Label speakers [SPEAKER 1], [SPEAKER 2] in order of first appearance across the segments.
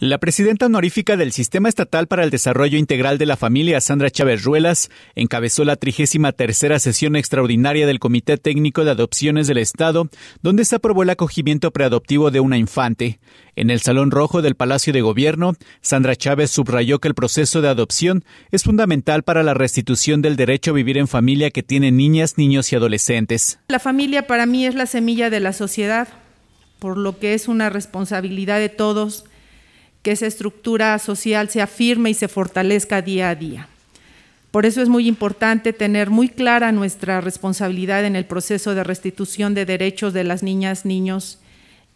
[SPEAKER 1] La presidenta honorífica del Sistema Estatal para el Desarrollo Integral de la Familia, Sandra Chávez Ruelas, encabezó la trigésima tercera sesión extraordinaria del Comité Técnico de Adopciones del Estado, donde se aprobó el acogimiento preadoptivo de una infante. En el Salón Rojo del Palacio de Gobierno, Sandra Chávez subrayó que el proceso de adopción es fundamental para la restitución del derecho a vivir en familia que tienen niñas, niños y adolescentes.
[SPEAKER 2] La familia para mí es la semilla de la sociedad, por lo que es una responsabilidad de todos que esa estructura social se afirme y se fortalezca día a día. Por eso es muy importante tener muy clara nuestra responsabilidad en el proceso de restitución de derechos de las niñas, niños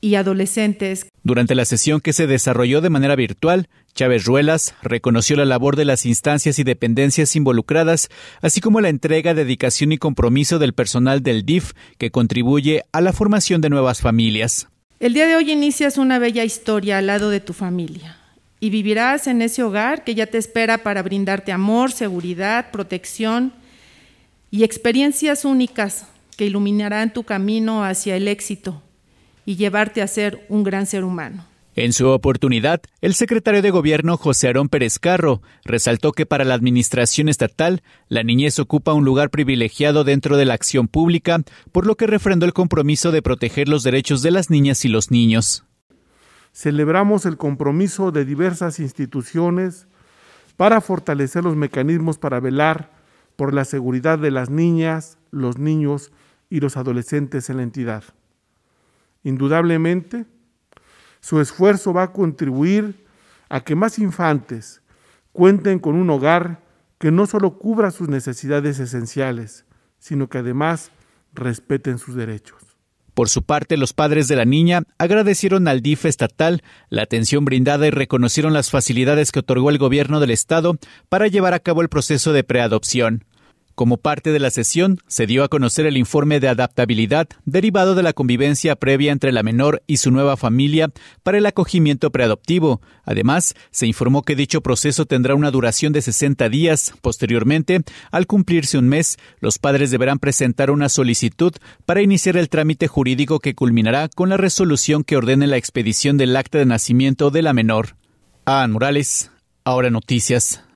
[SPEAKER 2] y adolescentes.
[SPEAKER 1] Durante la sesión que se desarrolló de manera virtual, Chávez Ruelas reconoció la labor de las instancias y dependencias involucradas, así como la entrega, dedicación y compromiso del personal del DIF que contribuye a la formación de nuevas familias.
[SPEAKER 2] El día de hoy inicias una bella historia al lado de tu familia y vivirás en ese hogar que ya te espera para brindarte amor, seguridad, protección y experiencias únicas que iluminarán tu camino hacia el éxito y llevarte a ser un gran ser humano.
[SPEAKER 1] En su oportunidad, el secretario de Gobierno José Arón Pérez Carro resaltó que para la administración estatal, la niñez ocupa un lugar privilegiado dentro de la acción pública, por lo que refrendó el compromiso de proteger los derechos de las niñas y los niños.
[SPEAKER 3] Celebramos el compromiso de diversas instituciones para fortalecer los mecanismos para velar por la seguridad de las niñas, los niños y los adolescentes en la entidad. Indudablemente, su esfuerzo va a contribuir a que más infantes cuenten con un hogar que no solo cubra sus necesidades esenciales, sino que además respeten sus derechos. Por su parte, los padres de la niña agradecieron al DIF estatal
[SPEAKER 1] la atención brindada y reconocieron las facilidades que otorgó el gobierno del estado para llevar a cabo el proceso de preadopción. Como parte de la sesión, se dio a conocer el informe de adaptabilidad derivado de la convivencia previa entre la menor y su nueva familia para el acogimiento preadoptivo. Además, se informó que dicho proceso tendrá una duración de 60 días. Posteriormente, al cumplirse un mes, los padres deberán presentar una solicitud para iniciar el trámite jurídico que culminará con la resolución que ordene la expedición del acta de nacimiento de la menor. Ah. Morales, ahora noticias.